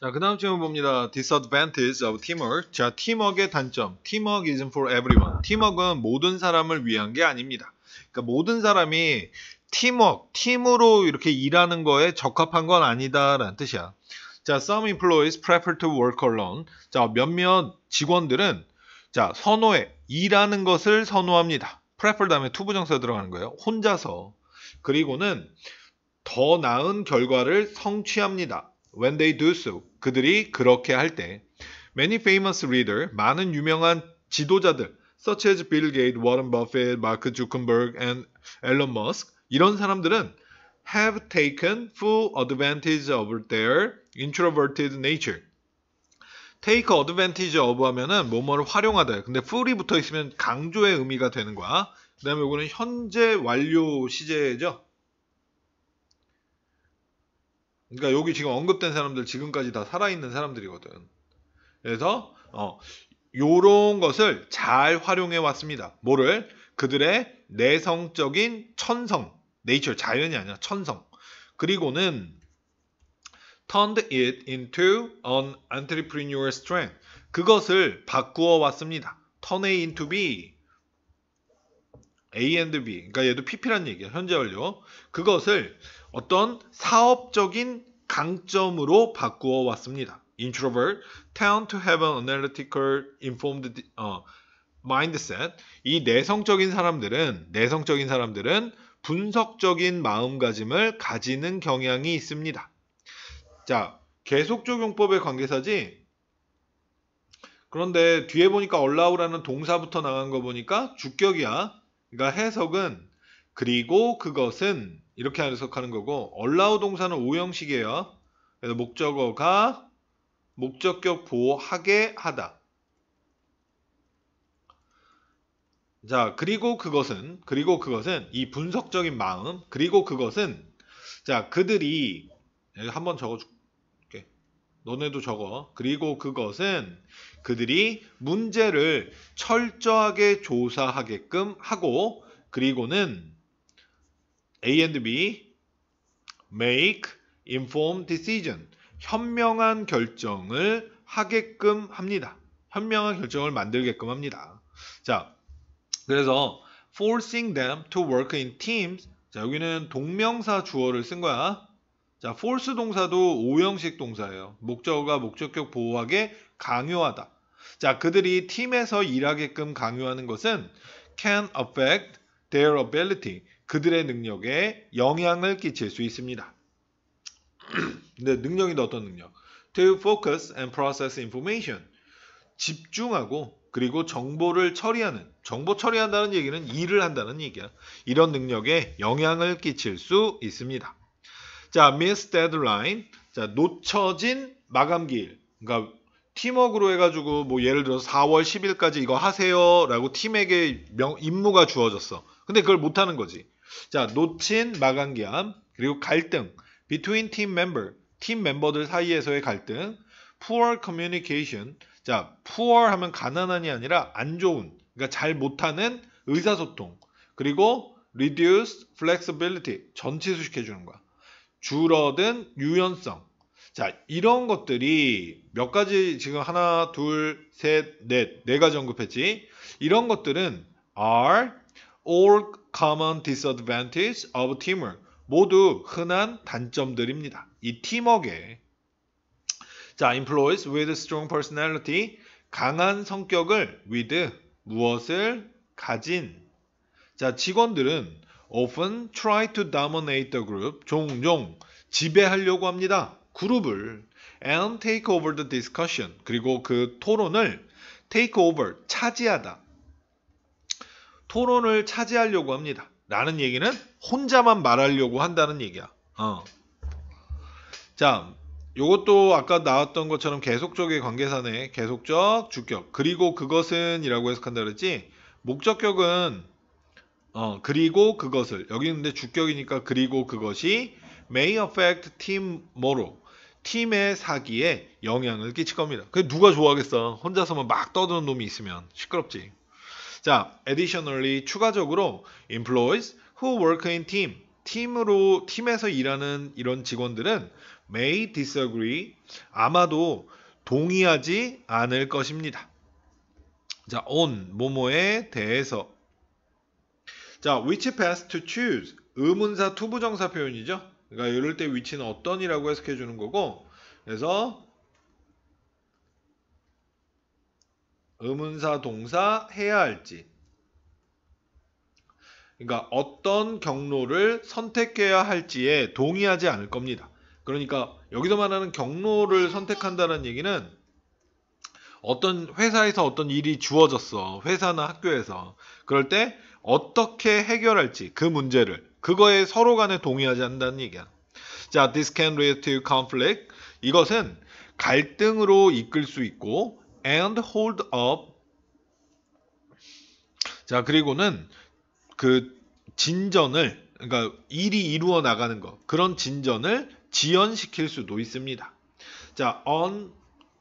자, 그 다음 질문 봅니다. Disadvantage of teamwork. 자, 팀웍의 단점. Teamwork is for everyone. 팀웍은 모든 사람을 위한 게 아닙니다. 그러니까 모든 사람이 팀웍, 팀으로 이렇게 일하는 거에 적합한 건 아니다라는 뜻이야. 자, some employees prefer to work alone. 자, 몇몇 직원들은 자, 선호해. 일하는 것을 선호합니다. prefer 다음에 to 부정사 들어가는 거예요. 혼자서. 그리고는 더 나은 결과를 성취합니다. When they do so, 그들이 그렇게 할 때, many famous r e a d e r s 많은 유명한 지도자들, such as Bill Gates, Warren Buffett, Mark Zuckerberg, and Elon Musk, 이런 사람들은 have taken full advantage of their introverted nature. take advantage of 하면은 뭐뭐를 활용하다. 근데 fully 붙어 있으면 강조의 의미가 되는 거야. 그 다음에 이거는 현재 완료 시제죠. 그러니까 여기 지금 언급된 사람들 지금까지 다 살아있는 사람들이거든. 그래서 어, 요런 것을 잘 활용해 왔습니다. 뭐를? 그들의 내성적인 천성, 네이처 자연이 아니라 천성. 그리고는 turned it into an entrepreneur strength. 그것을 바꾸어 왔습니다. turn it into b A and B. 그러니까 얘도 PP란 얘기야. 현재 완료. 그것을 어떤 사업적인 강점으로 바꾸어 왔습니다. introvert tend to have an analytical informed 어, mindset. 이 내성적인 사람들은 내성적인 사람들은 분석적인 마음가짐을 가지는 경향이 있습니다. 자, 계속 적용법의 관계사지. 그런데 뒤에 보니까 allow라는 동사부터 나간 거 보니까 주격이야. 그러니까 해석은 그리고 그것은 이렇게 해석하는 거고 allow 동사는 오형식이에요. 그래서 목적어가 목적격 보호하게 하다. 자, 그리고 그것은 그리고 그것은 이 분석적인 마음 그리고 그것은 자, 그들이 예, 한번 적어 줄게. 너네도 적어. 그리고 그것은 그들이 문제를 철저하게 조사하게끔 하고 그리고는 A and B make informed decision 현명한 결정을 하게끔 합니다. 현명한 결정을 만들게끔 합니다. 자, 그래서 forcing them to work in teams. 자, 여기는 동명사 주어를 쓴 거야. 자, force 동사도 5형식 동사예요. 목적어가 목적격 보호하게 강요하다. 자, 그들이 팀에서 일하게끔 강요하는 것은 can affect their ability. 그들의 능력에 영향을 끼칠 수 있습니다. 근데 능력이데 어떤 능력? To focus and process information. 집중하고 그리고 정보를 처리하는, 정보 처리한다는 얘기는 일을 한다는 얘기야. 이런 능력에 영향을 끼칠 수 있습니다. 자, miss deadline. 자, 놓쳐진 마감기일. 그러니까 팀워크로 해가지고 뭐 예를 들어서 4월 10일까지 이거 하세요라고 팀에게 명, 임무가 주어졌어. 근데 그걸 못하는 거지. 자, 놓친 마감기함 그리고 갈등 between team member 팀 멤버들 사이에서의 갈등 poor communication 자, poor 하면 가난한이 아니라 안 좋은 그러니까 잘 못하는 의사소통 그리고 reduce flexibility 전치수식해 주는 거야. 줄어든 유연성. 자, 이런 것들이 몇 가지 지금 하나, 둘, 셋, 넷, 네 가지 언급했지. 이런 것들은 are all common disadvantages of teamwork. 모두 흔한 단점들입니다. 이 팀워크에 자, employees with strong personality 강한 성격을 with 무엇을 가진 자, 직원들은 often try to dominate the group 종종 지배하려고 합니다. 그룹을 and take over the discussion 그리고 그 토론을 take over 차지하다 토론을 차지하려고 합니다. 라는 얘기는 혼자만 말하려고 한다는 얘기야. 어. 자, 요것도 아까 나왔던 것처럼 계속적의 관계사네 계속적 주격 그리고 그것은 이라고 해석한다 그랬지 목적격은 어 그리고 그것을 여기 있는데 주격이니까 그리고 그것이 may affect team m o r a l 팀의 사기에 영향을 끼칠 겁니다. 그게 누가 좋아하겠어 혼자서만 뭐 막 떠드는 놈이 있으면 시끄럽지 자, additionally 추가적으로 employees who work in team 팀으로 팀에서 일하는 이런 직원들은 may disagree 아마도 동의하지 않을 것입니다. 자, on 모모에 대해서 자, which path to choose 의문사 투부정사 표현이죠. 그러니까 이럴 때 위치는 어떤이라고 해석해 주는 거고 그래서 의문사 동사 해야 할지 그러니까 어떤 경로를 선택해야 할지에 동의하지 않을 겁니다. 그러니까 여기서 말하는 경로를 선택한다는 얘기는 어떤 회사에서 어떤 일이 주어졌어. 회사나 학교에서. 그럴 때 어떻게 해결할지 그 문제를 그거에 서로 간에 동의하지 않는다는 얘기야. 자, this can lead to conflict. 이것은 갈등으로 이끌 수 있고 and hold up. 자, 그리고는 그 진전을 그러니까 일이 이루어 나가는 것 그런 진전을 지연시킬 수도 있습니다. 자, on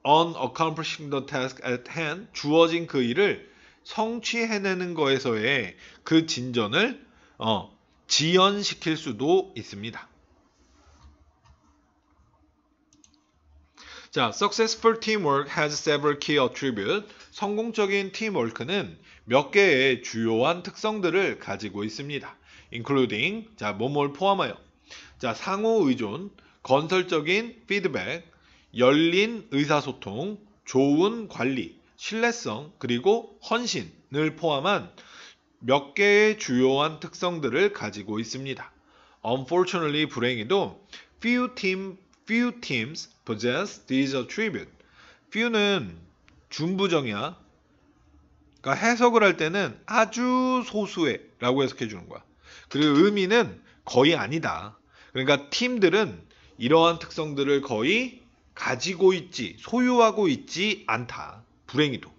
on accomplishing the task at hand 주어진 그 일을 성취해내는 것에서의그 진전을 어, 지연시킬 수도 있습니다. 자, successful teamwork has several key attributes. 성공적인 팀워크는 몇 개의 주요한 특성들을 가지고 있습니다. including 자, 뭐뭐 포함하여 자, 상호 의존, 건설적인 피드백, 열린 의사소통, 좋은 관리, 신뢰성, 그리고 헌신을 포함한 몇 개의 주요한 특성들을 가지고 있습니다. Unfortunately, 불행히도 few team few teams possess these attributes. few는 준부정이야. 그러니까 해석을 할 때는 아주 소수의 라고 해석해 주는 거야. 그리고 의미는 거의 아니다. 그러니까 팀들은 이러한 특성들을 거의 가지고 있지, 소유하고 있지 않다. 불행히도.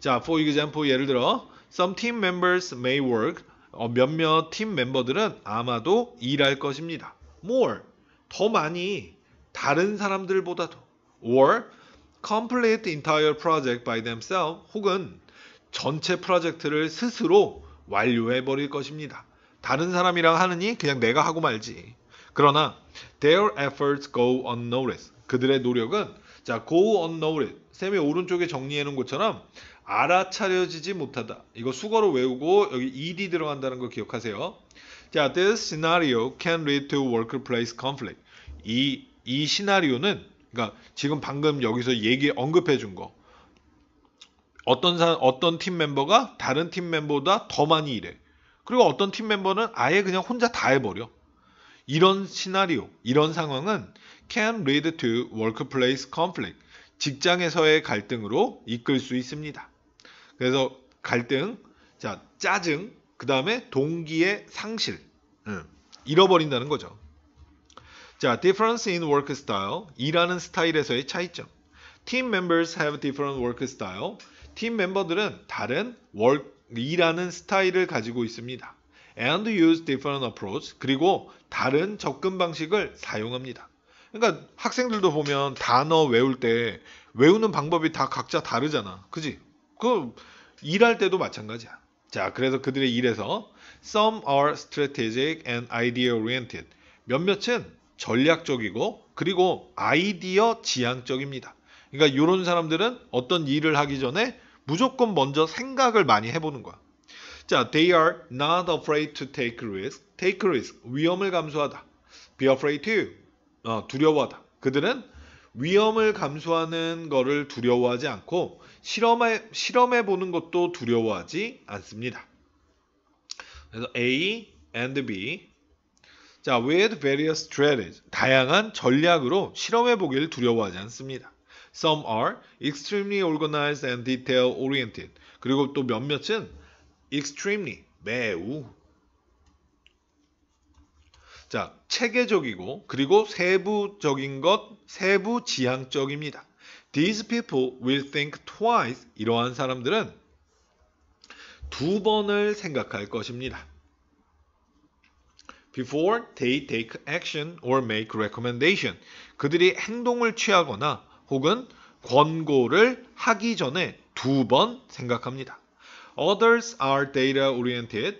자, for example 예를 들어 some team members may work 어, 몇몇 팀 멤버들은 아마도 일할 것입니다. more 더 많이 다른 사람들보다도 or complete entire project by themselves 혹은 전체 프로젝트를 스스로 완료해 버릴 것입니다. 다른 사람이랑 하느니 그냥 내가 하고 말지. 그러나 their efforts go unnoticed. 그들의 노력은 자 go unnoticed. 쌤이 오른쪽에 정리해 놓은 것처럼 알아차려지지 못하다. 이거 수거로 외우고 여기 ed이 들어간다는 거 기억하세요. 자, this scenario can lead to workplace conflict. 이이 시나리오는 그러니까 지금 방금 여기서 얘기 언급해 준 거. 어떤 사, 어떤 팀 멤버가 다른 팀 멤버보다 더 많이 일해. 그리고 어떤 팀 멤버는 아예 그냥 혼자 다 해버려. 이런 시나리오, 이런 상황은 can lead to workplace conflict, 직장에서의 갈등으로 이끌 수 있습니다. 그래서 갈등, 자 짜증, 그 다음에 동기의 상실, 음, 잃어버린다는 거죠. 자, difference in work style. 일하는 스타일에서의 차이점. Team members have different work style. 팀 멤버들은 다른 work, 일하는 스타일을 가지고 있습니다. and use different approach. 그리고 다른 접근 방식을 사용합니다. 그러니까 학생들도 보면 단어 외울 때 외우는 방법이 다 각자 다르잖아. 그지? 그 일할 때도 마찬가지야. 자, 그래서 그들의 일에서 some are strategic and idea oriented. 몇몇은 전략적이고 그리고 아이디어 지향적입니다. 그러니까 이런 사람들은 어떤 일을 하기 전에 무조건 먼저 생각을 많이 해보는 거야. 자, they are not afraid to take risk. take risk. 위험을 감수하다. be afraid to. 어, 두려워하다. 그들은 위험을 감수하는 것을 두려워하지 않고 실험해, 실험해 보는 것도 두려워하지 않습니다. 그래서 A and B 자, with various strategies, 다양한 전략으로 실험해 보길 두려워하지 않습니다. Some are extremely organized and detail oriented. 그리고 또 몇몇은 extremely 매우 자, 체계적이고 그리고 세부적인 것, 세부 지향적입니다. These people will think twice. 이러한 사람들은 두 번을 생각할 것입니다. before they take action or make recommendation. 그들이 행동을 취하거나 혹은 권고를 하기 전에 두 번 생각합니다. Others are data oriented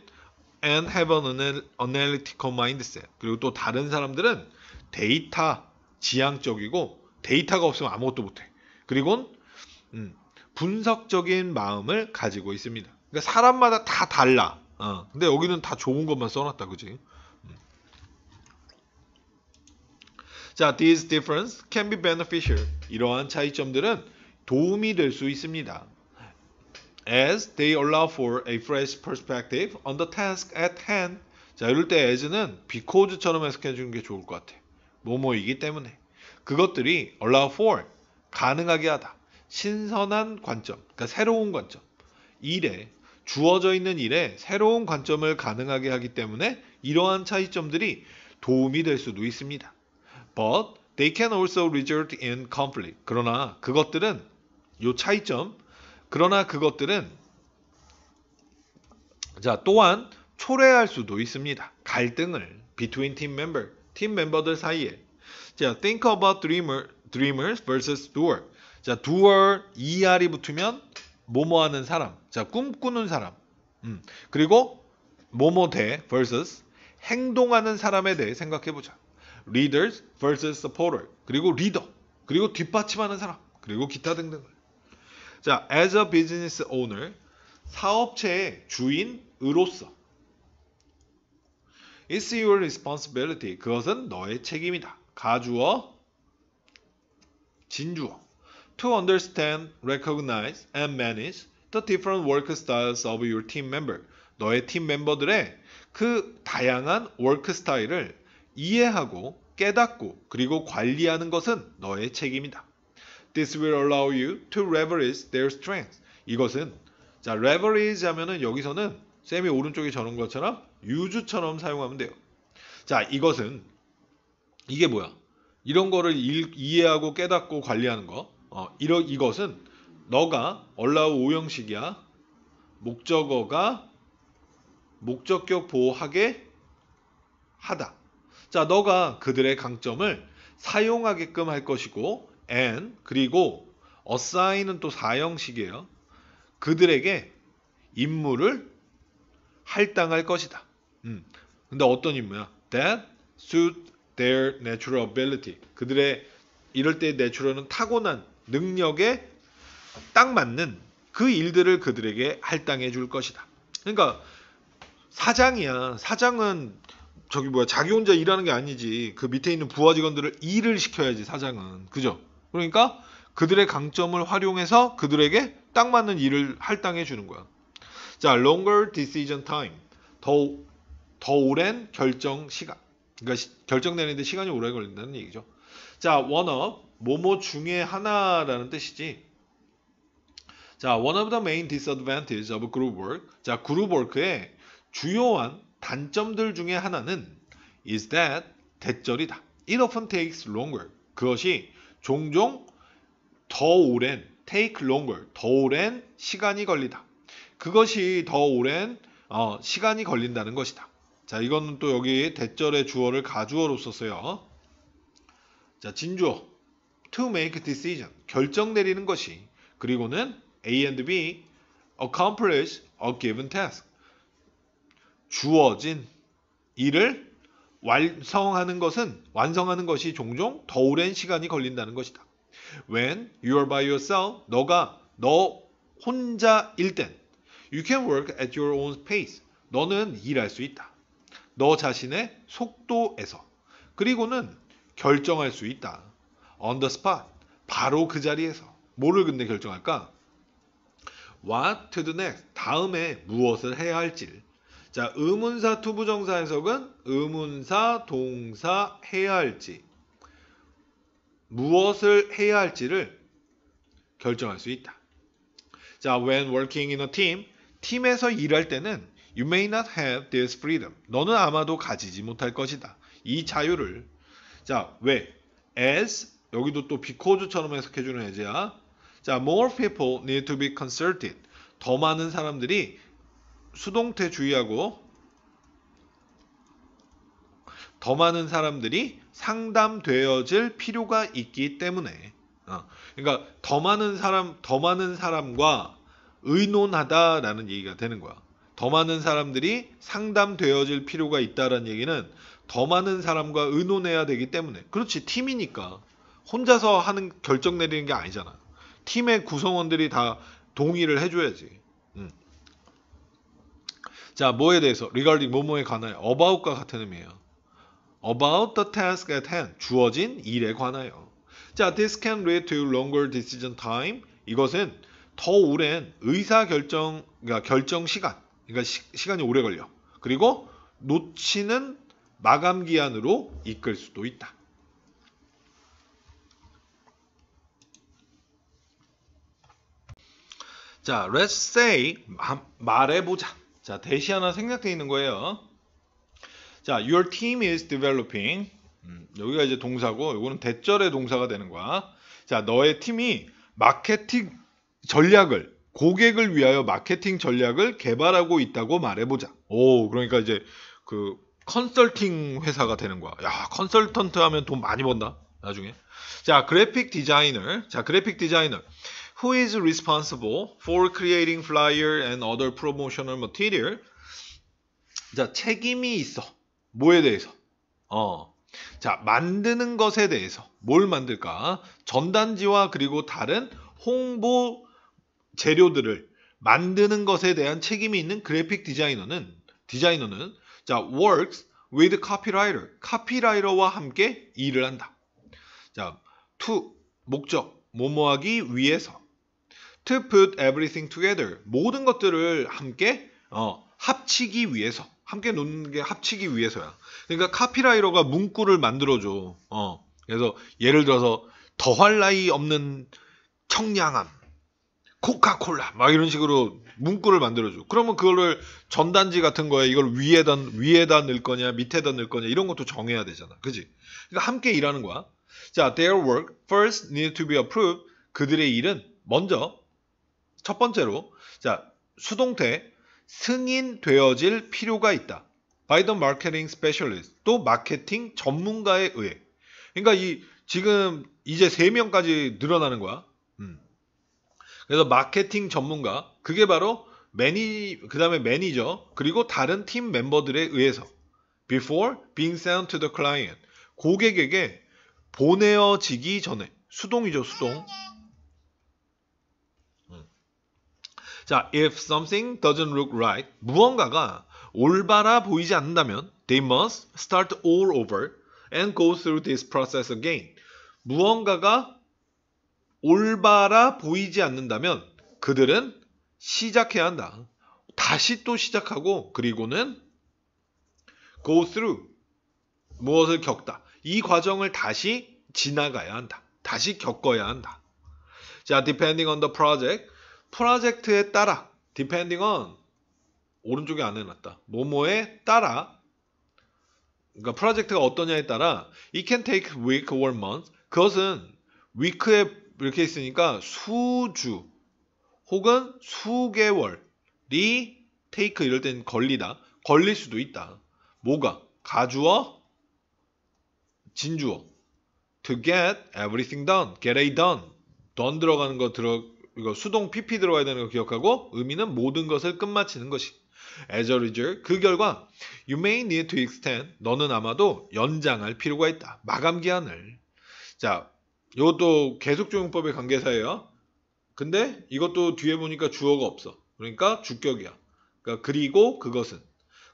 and have an analytical mindset. 그리고 또 다른 사람들은 데이터 지향적이고 데이터가 없으면 아무것도 못해. 그리고 음, 분석적인 마음을 가지고 있습니다. 그러니까 사람마다 다 달라. 어, 근데 여기는 다 좋은 것만 써놨다, 그지? 자, these difference can be beneficial. 이러한 차이점들은 도움이 될 수 있습니다. as they allow for a fresh perspective on the task at hand. 자, 이럴 때 as는 because처럼 해석해 주는 게 좋을 것 같아. 뭐뭐이기 때문에. 그것들이 allow for 가능하게 하다. 신선한 관점, 그러니까 새로운 관점. 일에 주어져 있는 일에 새로운 관점을 가능하게 하기 때문에 이러한 차이점들이 도움이 될 수도 있습니다. But they can also result in conflict. 그러나 그것들은 요 차이점. 그러나 그것들은 자 또한 초래할 수도 있습니다. 갈등을 between team member, 팀 멤버들 사이에. 자, think about dreamer, dreamers versus doer. 자, doer er이 붙으면 뭐뭐 하는 사람. 자, 꿈꾸는 사람. 음. 그리고 뭐뭐 대 versus 행동하는 사람에 대해 생각해 보자. leaders v s u s supporter 그리고 리더 그리고 뒷받침하는 사람 그리고 기타 등등을 자 as a business owner 사업체의 주인으로서 It's your responsibility 그것은 너의 책임이다 가주어 진주어 to understand, recognize, and manage the different work styles of your team member 너의 팀 멤버들의 그 다양한 워크 스타일을 이해하고 깨닫고 그리고 관리하는 것은 너의 책임이다. This will allow you to leverage their strength. s 이것은 자 leverage 하면은 여기서는 쌤이 오른쪽에 저는 것처럼 유주처럼 사용하면 돼요. 자 이것은 이게 뭐야? 이런 거를 일, 이해하고 깨닫고 관리하는 거. 어, 이러, 이것은 너가 allow 오형식이야. 목적어가 목적격 보호하게 하다. 자, 너가 그들의 강점을 사용하게끔 할 것이고 and 그리고 assign은 또 사형식이에요. 그들에게 임무를 할당할 것이다. 음. 근데 어떤 임무야? That suit their natural ability. 그들의 이럴 때 내추럴은 타고난 능력에 딱 맞는 그 일들을 그들에게 할당해 줄 것이다. 그러니까 사장이야. 사장은 저기 뭐야 자기 혼자 일하는 게 아니지 그 밑에 있는 부하 직원들을 일을 시켜야지 사장은 그죠? 그러니까 그들의 강점을 활용해서 그들에게 딱 맞는 일을 할당해 주는 거야. 자, longer decision time. 더, 더 오랜 결정 시간. 그러니까 시, 결정 되는데 시간이 오래 걸린다는 얘기죠. 자, 원업 뭐뭐 중에 하나라는 뜻이지. 자, one of the main disadvantage of group work. 자, 그룹 워크의 주요한 단점들 중에 하나는 is that 대절이다. It often takes longer. 그것이 종종 더 오랜 take longer 더 오랜 시간이 걸리다. 그것이 더 오랜 어, 시간이 걸린다는 것이다. 자, 이거는 또 여기 대절의 주어를 가주어로 썼어요. 자, 진주어 to make decision 결정 내리는 것이 그리고는 A and B accomplish a given task 주어진 일을 완성하는 것은 완성하는 것이 종종 더 오랜 시간이 걸린다는 것이다. When you are by yourself, 너가 너 혼자일 땐 you can work at your own pace. 너는 일할 수 있다. 너 자신의 속도에서 그리고는 결정할 수 있다. on the spot. 바로 그 자리에서. 뭐를 근데 결정할까? what to do next. 다음에 무엇을 해야 할지. 자, 의문사 투부정사 해석은 의문사 동사 해야 할지 무엇을 해야 할지를 결정할 수 있다. 자, when working in a team, 팀에서 일할 때는 you may not have this freedom. 너는 아마도 가지지 못할 것이다. 이 자유를 자, 왜? as 여기도 또 because처럼 해석해 주는 해제야 자, more people need to be consulted. 더 많은 사람들이 수동태 주의하고 더 많은 사람들이 상담되어질 필요가 있기 때문에 어, 그러니까 더 많은 사람 더 많은 사람과 의논하다라는 얘기가 되는 거야. 더 많은 사람들이 상담되어질 필요가 있다라는 얘기는 더 많은 사람과 의논해야 되기 때문에 그렇지 팀이니까 혼자서 하는 결정 내리는 게 아니잖아. 팀의 구성원들이 다 동의를 해줘야지. 자, 뭐에 대해서? regarding 뭐뭐에 관하여. about과 같은 의미예요. about the task at hand. 주어진 일에 관하여. 자, this can lead to longer decision time. 이것은 더 오랜 의사 결정, 그러니까 결정 시간. 그러니까 시, 간이 오래 걸려. 그리고 놓치는 마감 기한으로 이끌 수도 있다. 자, let's say 말해보자. 자, 대시 하나 생략되어 있는 거예요. 자, your team is developing. 음, 여기가 이제 동사고, 이거는 대절의 동사가 되는 거야. 자, 너의 팀이 마케팅 전략을, 고객을 위하여 마케팅 전략을 개발하고 있다고 말해보자. 오, 그러니까 이제 그 컨설팅 회사가 되는 거야. 야, 컨설턴트 하면 돈 많이 번다. 나중에. 자, 그래픽 디자이너. 자, 그래픽 디자이너. who is responsible for creating flyer and other promotional material? 자, 책임이 있어. 뭐에 대해서? 어. 자, 만드는 것에 대해서. 뭘 만들까? 전단지와 그리고 다른 홍보 재료들을 만드는 것에 대한 책임이 있는 그래픽 디자이너는 디자이너는 자, works with copywriter. copywriter와 함께 일을 한다. 자, to 목적 뭐 뭐하기 위해서 to put everything together 모든 것들을 함께 어, 합치기 위해서 함께 놓는 게 합치기 위해서야. 그러니까 카피라이러가 문구를 만들어줘. 어, 그래서 예를 들어서 더할 나위 없는 청량함, 코카콜라 막 이런 식으로 문구를 만들어줘. 그러면 그거를 전단지 같은 거에 이걸 위에다 위에다 넣을 거냐 밑에다 넣을 거냐 이런 것도 정해야 되잖아. 그지? 그러니까 함께 일하는 거야. 자, their work first need to be approved. 그들의 일은 먼저 첫 번째로 자 수동태 승인되어질 필요가 있다. by the marketing specialist 또 마케팅 전문가에 의해 그러니까 이 지금 이제 3명까지 늘어나는 거야. 음. 그래서 마케팅 전문가 그게 바로 매니 그다음에 매니저 그리고 다른 팀 멤버들에 의해서 before being sent to the client 고객에게 보내어지기 전에 수동이죠 수동 자, if something doesn't look right, 무언가가 올바라 보이지 않는다면 they must start all over and go through this process again. 무언가가 올바라 보이지 않는다면 그들은 시작해야 한다. 다시 또 시작하고 그리고는 go through 무엇을 겪다. 이 과정을 다시 지나가야 한다. 다시 겪어야 한다. 자, depending on the project 프로젝트에 따라 depending on 오른쪽에 안 해놨다. 뭐뭐에 따라 그러니까 프로젝트가 어떠냐에 따라 it can take week or month 그것은 week에 이렇게 있으니까 수주 혹은 수개월이 take 이럴 땐 걸리다. 걸릴 수도 있다. 뭐가? 가주어 진주어 to get everything done get i done done 들어가는 거 들어 이거 수동 pp 들어가야 되는 거 기억하고 의미는 모든 것을 끝마치는 것이. As a result, 그 결과 you may need to extend 너는 아마도 연장할 필요가 있다. 마감 기한을. 자, 이것도 계속 조용법의 관계사예요. 근데 이것도 뒤에 보니까 주어가 없어. 그러니까 주격이야. 그러니까 그리고 그것은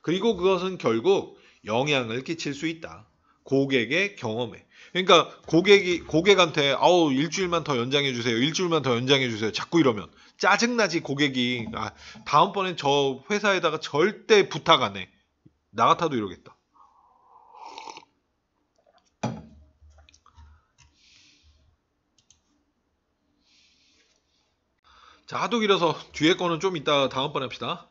그리고 그것은 결국 영향을 끼칠 수 있다. 고객의 경험에. 그러니까 고객이 고객한테 아우 일주일만 더 연장해 주세요. 일주일만 더 연장해 주세요. 자꾸 이러면 짜증나지 고객이 아, 다음번엔 저 회사에다가 절대 부탁 안 해. 나 같아도 이러겠다. 자, 하도 길어서 뒤에 거는 좀 이따 다음번에 합시다.